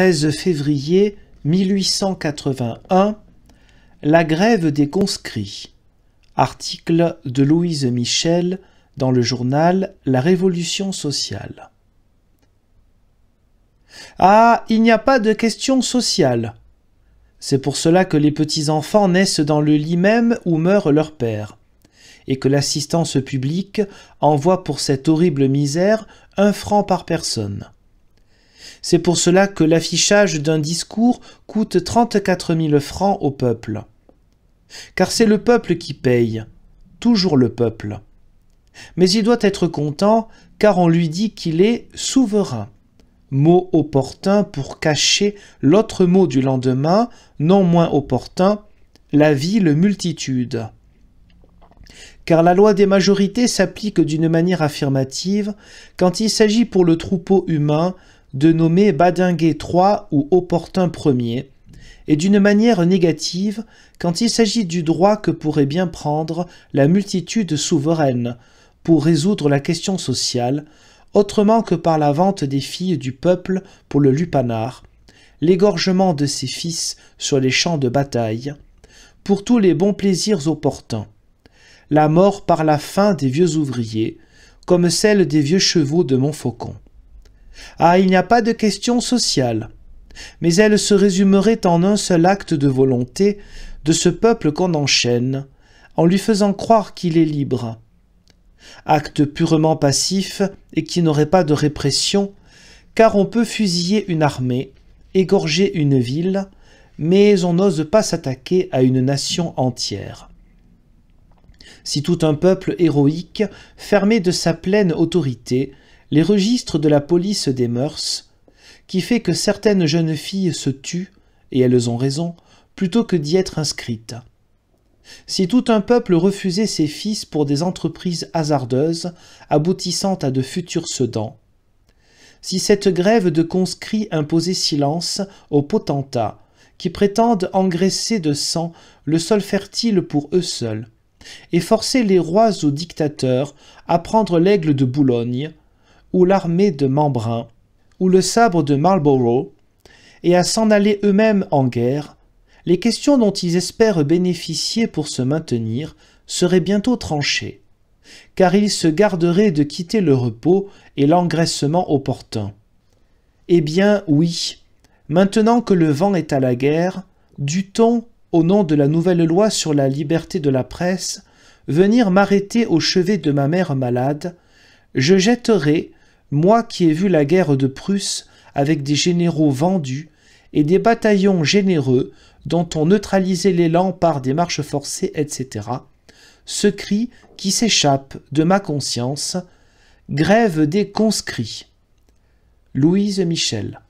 13 février 1881, La grève des conscrits. Article de Louise Michel dans le journal La Révolution sociale. Ah, il n'y a pas de question sociale. C'est pour cela que les petits-enfants naissent dans le lit même où meurt leur père, et que l'assistance publique envoie pour cette horrible misère un franc par personne. C'est pour cela que l'affichage d'un discours coûte 34 000 francs au peuple. Car c'est le peuple qui paye, toujours le peuple. Mais il doit être content car on lui dit qu'il est souverain. Mot opportun pour cacher l'autre mot du lendemain, non moins opportun, la ville multitude car la loi des majorités s'applique d'une manière affirmative quand il s'agit pour le troupeau humain de nommer Badinguet III ou Opportun Ier, et d'une manière négative quand il s'agit du droit que pourrait bien prendre la multitude souveraine pour résoudre la question sociale, autrement que par la vente des filles du peuple pour le lupanar, l'égorgement de ses fils sur les champs de bataille, pour tous les bons plaisirs opportuns, la mort par la faim des vieux ouvriers, comme celle des vieux chevaux de Montfaucon. Ah, il n'y a pas de question sociale. Mais elle se résumerait en un seul acte de volonté de ce peuple qu'on enchaîne, en lui faisant croire qu'il est libre. Acte purement passif et qui n'aurait pas de répression, car on peut fusiller une armée, égorger une ville, mais on n'ose pas s'attaquer à une nation entière. Si tout un peuple héroïque, fermé de sa pleine autorité, les registres de la police des mœurs, qui fait que certaines jeunes filles se tuent, et elles ont raison, plutôt que d'y être inscrites. Si tout un peuple refusait ses fils pour des entreprises hasardeuses, aboutissant à de futurs sedans, si cette grève de conscrits imposait silence aux potentats, qui prétendent engraisser de sang le sol fertile pour eux seuls, et forcer les rois aux dictateurs à prendre l'aigle de Boulogne, ou l'armée de Membrun, ou le sabre de Marlborough, et à s'en aller eux-mêmes en guerre, les questions dont ils espèrent bénéficier pour se maintenir seraient bientôt tranchées, car ils se garderaient de quitter le repos et l'engraissement opportun. Eh bien oui, maintenant que le vent est à la guerre, dût on au nom de la nouvelle loi sur la liberté de la presse, venir m'arrêter au chevet de ma mère malade, je jetterai, moi qui ai vu la guerre de Prusse avec des généraux vendus et des bataillons généreux dont on neutralisait l'élan par des marches forcées, etc., ce cri qui s'échappe de ma conscience, grève des conscrits. Louise Michel.